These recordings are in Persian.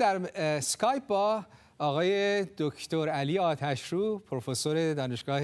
در سکایپ با آقای دکتر علی آتشرو پروفسور دانشگاه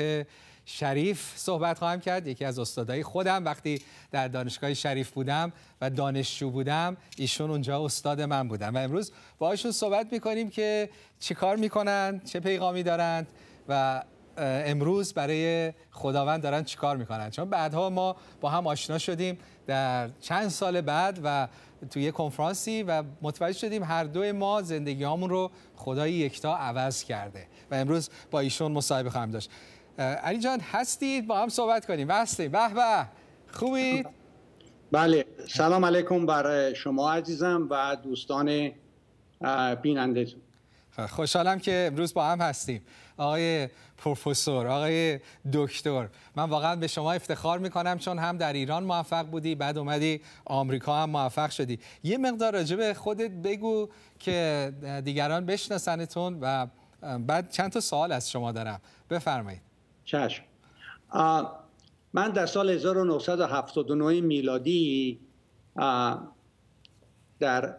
شریف صحبت خواهم کرد یکی از استادای خودم وقتی در دانشگاه شریف بودم و دانشجو بودم ایشون اونجا استاد من بودم و امروز با ایشون صحبت میکنیم که چیکار کار میکنن چه پیغامی دارند و امروز برای خداوند دارن چیکار میکنن چون بعدها ما با هم آشنا شدیم در چند سال بعد و توی یه کنفرانسی و متوجه شدیم هر دو ما زندگی رو خدای یکتا عوض کرده و امروز با ایشون مصاحبه خواهم داشت علی جان هستید با هم صحبت کنیم هستید به به خوبید بله سلام علیکم برای شما عزیزم و دوستان بیننده. خوشحالم که امروز با هم هستیم آقای پروفسور آقای دکتر من واقعا به شما افتخار میکنم چون هم در ایران موفق بودی بعد اومدی آمریکا هم موفق شدی یه مقدار راجع خودت بگو که دیگران بشناسنتون و بعد چند تا سوال از شما دارم بفرمایید چشم من در سال 1979 میلادی در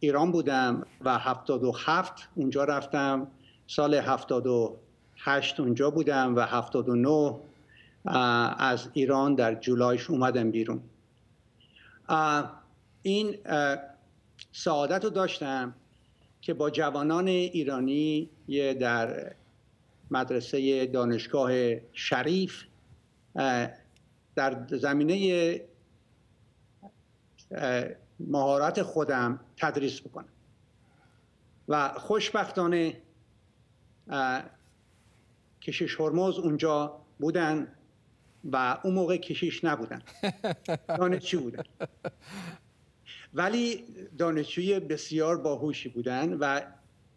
ایران بودم و 77 اونجا رفتم سال 78 اونجا بودم و 79 از ایران در جولایش اومدم بیرون این سعادت رو داشتم که با جوانان ایرانی در مدرسه دانشگاه شریف در زمینه مهارت خودم تدریس بکنم و خوشبختانه کشیش هرمز اونجا بودن و اون موقع کشیش نبودن دانشجو بودن ولی دانشجوی بسیار باهوشی بودن و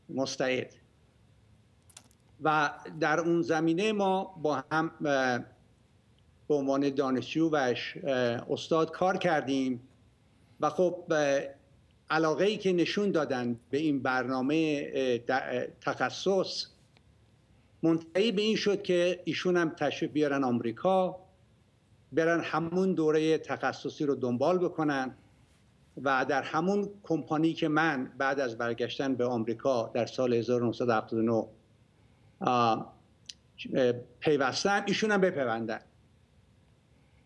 مستعد و در اون زمینه ما با هم به عنوان دانشجو و استاد کار کردیم و خب علاقه ای که نشون دادن به این برنامه تخصص منتهی به این شد که ایشون هم تشریف بیارن آمریکا برن همون دوره تخصصی رو دنبال بکنن و در همون کمپانی که من بعد از برگشتن به آمریکا در سال 1979 پیوستم ایشون هم بپیوندن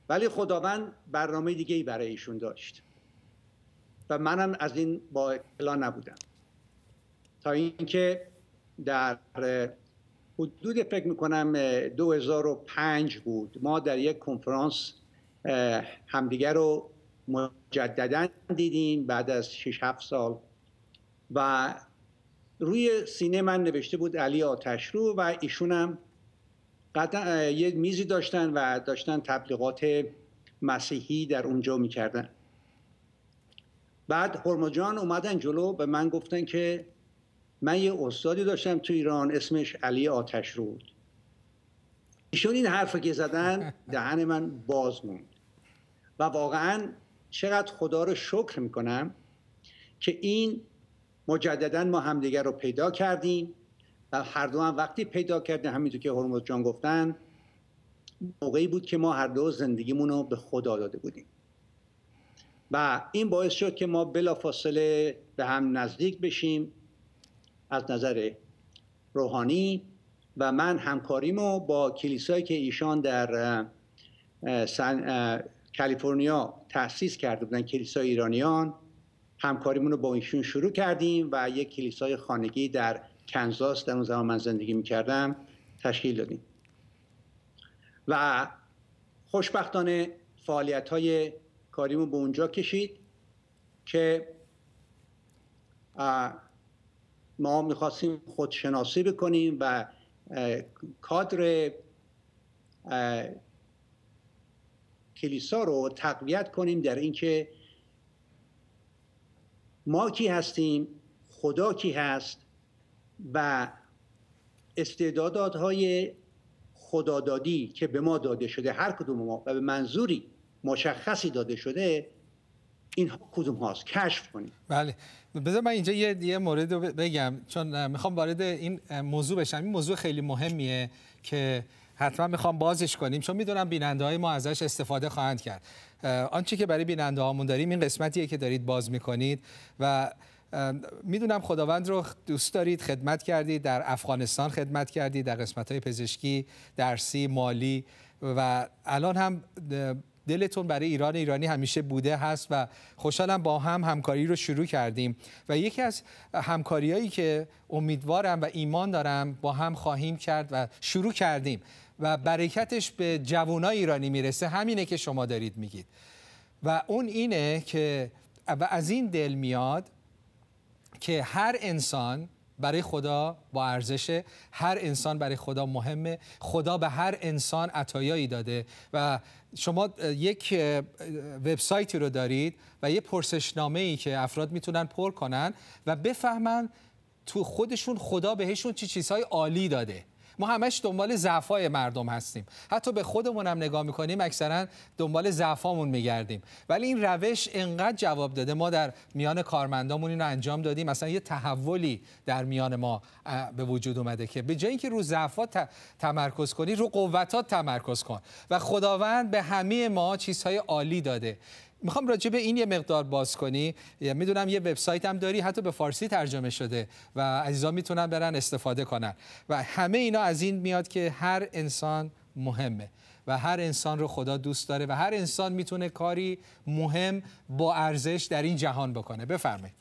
ولی خداوند برنامه دیگه ای برای ایشون داشت و منم از این با اطلاع نبودم تا اینکه در حدود فکر میکنم 2005 بود ما در یک کنفرانس همدیگر رو مجددا دیدیم بعد از 6 7 سال و روی سینه من نوشته بود علی آتشرو و ایشونم قطعا یه میزی داشتن و داشتن تبلیغات مسیحی در اونجا میکردن بعد هرمجان اومدن جلو به من گفتن که من یه استادی داشتم تو ایران اسمش علی آتش بود ایشون این حرف که زدن دهن من باز موند و واقعا چقدر خدا رو شکر میکنم که این مجددا ما همدیگر رو پیدا کردیم و هر دو هم وقتی پیدا کردیم همینطور که هرمز جان گفتن موقعی بود که ما هر دو زندگیمون رو به خدا داده بودیم و این باعث شد که ما بلافاصله به هم نزدیک بشیم از نظر روحانی و من همکاریمو با کلیسایی که ایشان در کالیفرنیا تأسیس کرده بودن کلیسای ایرانیان همکاریمون رو با ایشون شروع کردیم و یک کلیسای خانگی در کنزاس در اون زمان من زندگی میکردم تشکیل دادیم و خوشبختانه فعالیت های کاریمون به اونجا کشید که ما میخواستیم خودشناسی بکنیم و کادر کلیسا رو تقویت کنیم در اینکه ما کی هستیم خدا کی هست و استعدادهای خدادادی که به ما داده شده هر کدوم ما و به منظوری مشخصی داده شده اینها کدوم هاست کشف کنیم بله بذار من اینجا یه, یه مورد رو بگم چون میخوام وارد این موضوع بشم این موضوع خیلی مهمیه که حتما میخوام بازش کنیم چون میدونم بیننده های ما ازش استفاده خواهند کرد آنچه که برای بیننده هامون داریم این قسمتیه که دارید باز میکنید و میدونم خداوند رو دوست دارید خدمت کردید در افغانستان خدمت کردید در قسمت های پزشکی درسی مالی و الان هم دلتون برای ایران ایرانی همیشه بوده هست و خوشحالم با هم همکاری رو شروع کردیم و یکی از همکاریایی که امیدوارم و ایمان دارم با هم خواهیم کرد و شروع کردیم و برکتش به جوانای ایرانی میرسه همینه که شما دارید میگید و اون اینه که و از این دل میاد که هر انسان برای خدا با ارزش هر انسان برای خدا مهمه خدا به هر انسان عطایایی داده و شما یک وبسایتی رو دارید و یه پرسشنامه ای که افراد میتونن پر کنن و بفهمن تو خودشون خدا بهشون چه چیزهای عالی داده ما همش دنبال ضعفای مردم هستیم حتی به خودمون هم نگاه میکنیم اکثرا دنبال ضعفامون میگردیم ولی این روش انقدر جواب داده ما در میان کارمندامون اینو انجام دادیم مثلا یه تحولی در میان ما به وجود اومده که به جای اینکه رو ضعفات تمرکز کنی رو قوتات تمرکز کن و خداوند به همه ما چیزهای عالی داده میخوام راجع به این یه مقدار باز کنی میدونم یه وبسایت هم داری حتی به فارسی ترجمه شده و عزیزان میتونن برن استفاده کنن و همه اینا از این میاد که هر انسان مهمه و هر انسان رو خدا دوست داره و هر انسان میتونه کاری مهم با ارزش در این جهان بکنه بفرمایید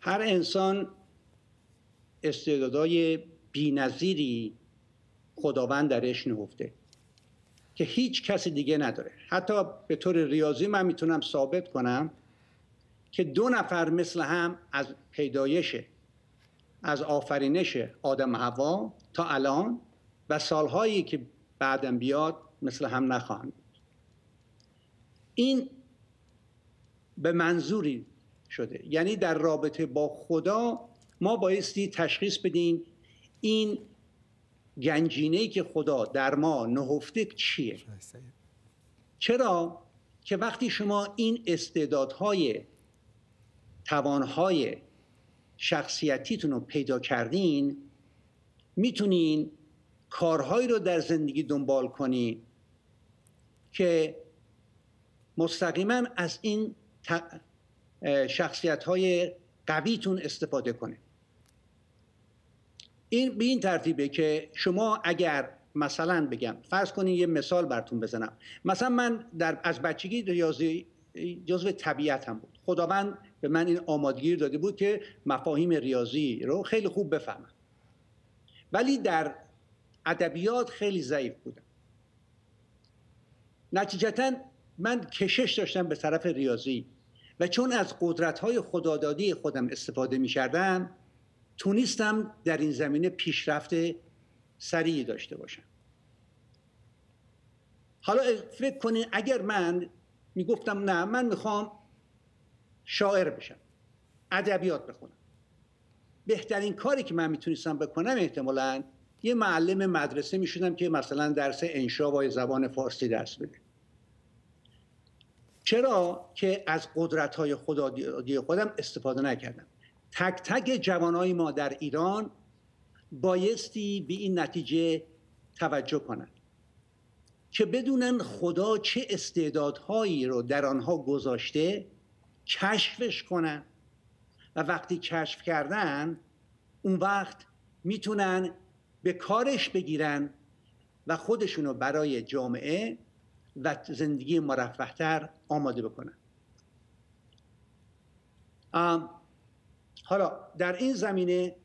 هر انسان استعدادای بی‌نظیری خداوند درش نهفته که هیچ کسی دیگه نداره حتی به طور ریاضی من میتونم ثابت کنم که دو نفر مثل هم از پیدایش از آفرینش آدم هوا تا الان و سالهایی که بعدم بیاد مثل هم نخواهند این به منظوری شده یعنی در رابطه با خدا ما بایستی تشخیص بدیم این گنجینه ای که خدا در ما نهفته چیه چرا که وقتی شما این استعدادهای توانهای شخصیتیتون رو پیدا کردین میتونین کارهایی رو در زندگی دنبال کنی که مستقیما از این شخصیت قویتون استفاده کنه این به این ترتیبه که شما اگر مثلا بگم فرض کنین یه مثال براتون بزنم مثلا من در از بچگی ریاضی جزو طبیعتم بود خداوند به من این آمادگی داده بود که مفاهیم ریاضی رو خیلی خوب بفهمم ولی در ادبیات خیلی ضعیف بودم نتیجتا من کشش داشتم به طرف ریاضی و چون از قدرت های خدادادی خودم استفاده می تونستم در این زمینه پیشرفت سریعی داشته باشم حالا فکر کنید اگر من میگفتم نه من میخوام شاعر بشم ادبیات بخونم بهترین کاری که من میتونستم بکنم احتمالا یه معلم مدرسه میشدم که مثلا درس انشا و زبان فارسی درس بده چرا که از قدرت های خدا خودم استفاده نکردم تک تک جوانای ما در ایران بایستی به این نتیجه توجه کنند که بدونن خدا چه استعدادهایی رو در آنها گذاشته کشفش کنن و وقتی کشف کردن اون وقت میتونن به کارش بگیرن و خودشونو برای جامعه و زندگی مرفهتر آماده بکنن حالا در این زمینه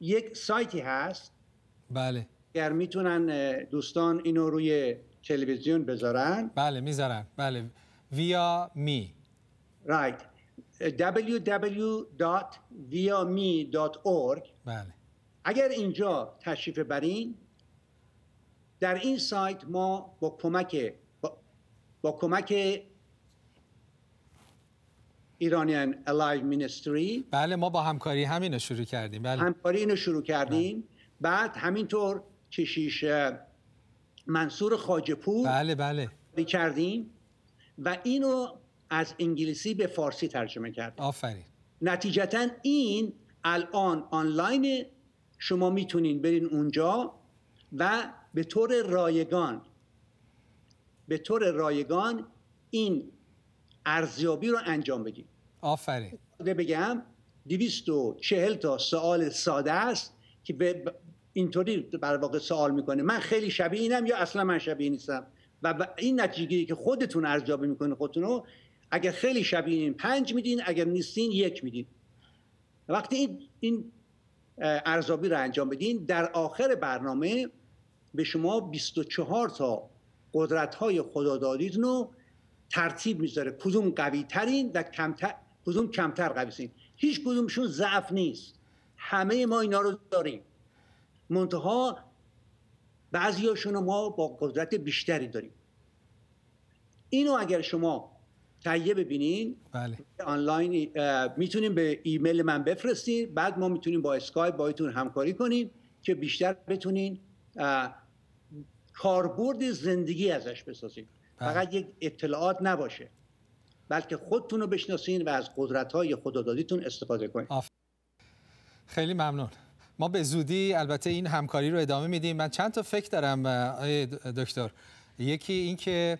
یک سایتی هست بله اگر میتونن دوستان اینو روی تلویزیون بذارن بله میذارن بله via می رایت www.viame.org بله اگر اینجا تشریف برین در این سایت ما با کمک با, با کمک ایرانیان الایو مینستری بله ما با همکاری رو شروع کردیم بله همکاری اینو شروع کردیم بله. بعد همینطور کشیش منصور خاجپور بله بله کردیم و اینو از انگلیسی به فارسی ترجمه کرد. آفرین نتیجتا این الان آنلاین شما میتونین برین اونجا و به طور رایگان به طور رایگان این ارزیابی رو انجام بدیم آفرین بگم چهل تا سوال ساده است که به اینطوری بر واقع سوال میکنه من خیلی شبیه اینم یا اصلا من شبیه نیستم و این نتیجه که خودتون ارزیابی میکنه خودتون رو اگر خیلی شبیه این پنج میدین اگر نیستین یک میدین وقتی این این ارزیابی رو انجام بدین در آخر برنامه به شما 24 تا قدرت های خدادادیتون رو ترتیب میذاره کدوم قوی ترین و کمتر کدوم کمتر قوی هیچ کدومشون ضعف نیست همه ما اینا رو داریم منتها بعضیاشون ما با قدرت بیشتری داریم اینو اگر شما تهیه ببینین بله. آنلاین میتونیم به ایمیل من بفرستین بعد ما میتونیم با اسکای بایتون همکاری کنیم که بیشتر بتونین کاربرد زندگی ازش بسازید فقط یک اطلاعات نباشه بلکه خودتون رو بشناسین و از قدرت های خدادادیتون استفاده کنید خیلی ممنون ما به زودی البته این همکاری رو ادامه میدیم من چند تا فکر دارم آقای دکتر یکی اینکه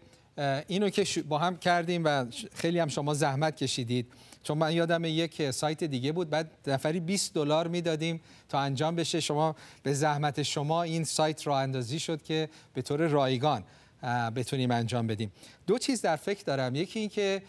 اینو که با هم کردیم و خیلی هم شما زحمت کشیدید چون من یادم یک سایت دیگه بود بعد نفری 20 دلار میدادیم تا انجام بشه شما به زحمت شما این سایت را اندازی شد که به طور رایگان بتونیم انجام بدیم دو چیز در فکر دارم یکی اینکه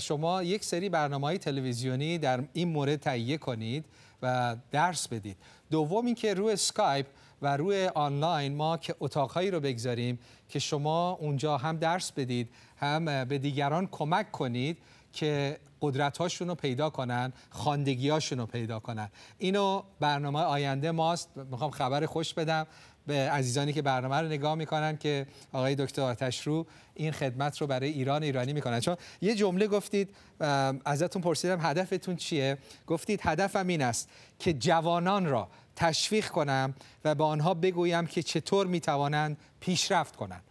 شما یک سری برنامه های تلویزیونی در این مورد تهیه کنید و درس بدید دوم اینکه روی اسکایپ و روی آنلاین ما که اتاقهایی رو بگذاریم که شما اونجا هم درس بدید هم به دیگران کمک کنید که قدرت هاشون رو پیدا کنن خاندگی رو پیدا کنن اینو برنامه آینده ماست میخوام خبر خوش بدم به عزیزانی که برنامه رو نگاه میکنن که آقای دکتر آتش رو این خدمت رو برای ایران ایرانی میکنن چون یه جمله گفتید ازتون پرسیدم هدفتون چیه گفتید هدفم این است که جوانان را تشویق کنم و به آنها بگویم که چطور میتوانند پیشرفت کنند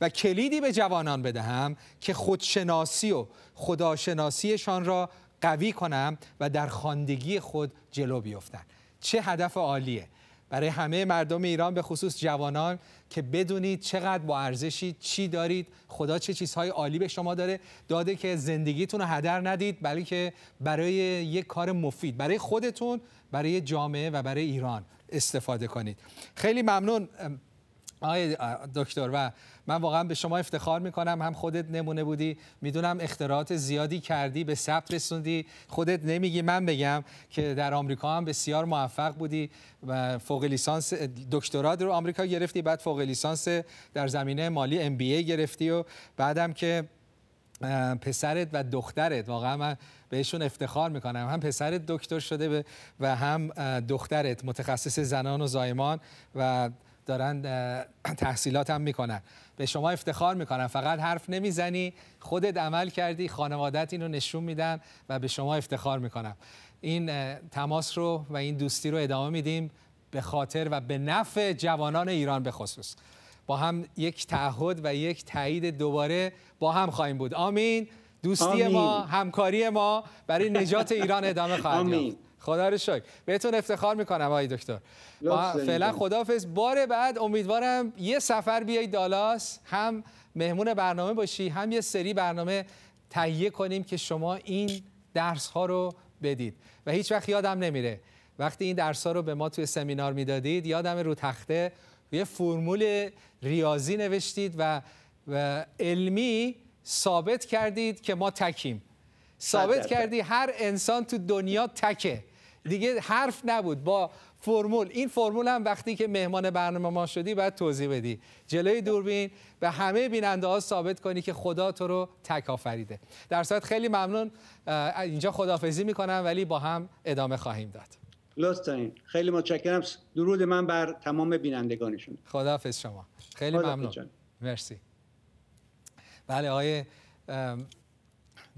و کلیدی به جوانان بدهم که خودشناسی و خداشناسیشان را قوی کنم و در خواندگی خود جلو بیفتن چه هدف عالیه برای همه مردم ایران به خصوص جوانان که بدونید چقدر با ارزشی چی دارید خدا چه چیزهای عالی به شما داره داده که زندگیتون رو هدر ندید بلکه برای یک کار مفید برای خودتون برای جامعه و برای ایران استفاده کنید خیلی ممنون آقای دکتر و من واقعا به شما افتخار میکنم هم خودت نمونه بودی میدونم اختراعات زیادی کردی به ثبت رسوندی خودت نمیگی من بگم که در آمریکا هم بسیار موفق بودی و فوق لیسانس دکترا رو آمریکا گرفتی بعد فوق لیسانس در زمینه مالی ام بی ای گرفتی و بعدم که پسرت و دخترت واقعا من بهشون افتخار میکنم هم پسرت دکتر شده و هم دخترت متخصص زنان و زایمان و دارن تحصیلات هم میکنن به شما افتخار میکنن فقط حرف نمیزنی خودت عمل کردی خانوادت اینو نشون میدن و به شما افتخار میکنم این تماس رو و این دوستی رو ادامه میدیم به خاطر و به نفع جوانان ایران به خصوص با هم یک تعهد و یک تایید دوباره با هم خواهیم بود آمین دوستی ما همکاری ما برای نجات ایران ادامه خواهد خدا رو شکر بهتون افتخار میکنم آقای دکتر فعلا خدافظ بار بعد امیدوارم یه سفر بیای دالاس هم مهمون برنامه باشی هم یه سری برنامه تهیه کنیم که شما این درسها رو بدید و هیچ وقت یادم نمیره وقتی این درسها ها رو به ما توی سمینار میدادید یادم رو تخته یه فرمول ریاضی نوشتید و, و علمی ثابت کردید که ما تکیم ثابت کردی هر انسان تو دنیا تکه دیگه حرف نبود با فرمول این فرمول هم وقتی که مهمان برنامه ما شدی باید توضیح بدی جلوی دوربین به همه بیننده ها ثابت کنی که خدا تو رو تک در صورت خیلی ممنون اینجا خدافزی میکنم ولی با هم ادامه خواهیم داد لطف خیلی متشکرم درود من بر تمام بینندگانشون خداحافظ شما خیلی ممنون مرسی بله آقای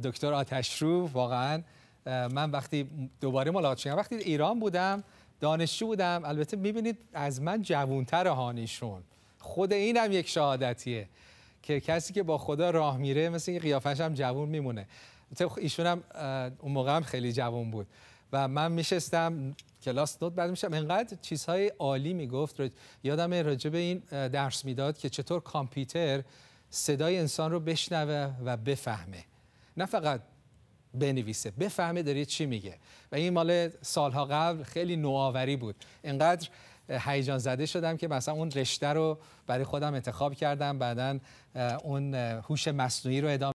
دکتر آتشرو واقعا من وقتی دوباره ملاقات شدم وقتی ایران بودم دانشجو بودم البته میبینید از من جوونتر هانیشون خود اینم یک شهادتیه که کسی که با خدا راه میره مثل این قیافش هم جوون میمونه ایشون هم اون موقع هم خیلی جوان بود و من میشستم کلاس نوت بعد میشم انقدر چیزهای عالی میگفت یادم یادم راجب این درس میداد که چطور کامپیوتر صدای انسان رو بشنوه و بفهمه نه فقط بنویسه بفهمه دارید چی میگه و این مال سالها قبل خیلی نوآوری بود اینقدر هیجان زده شدم که مثلا اون رشته رو برای خودم انتخاب کردم بعدا اون هوش مصنوعی رو ادامه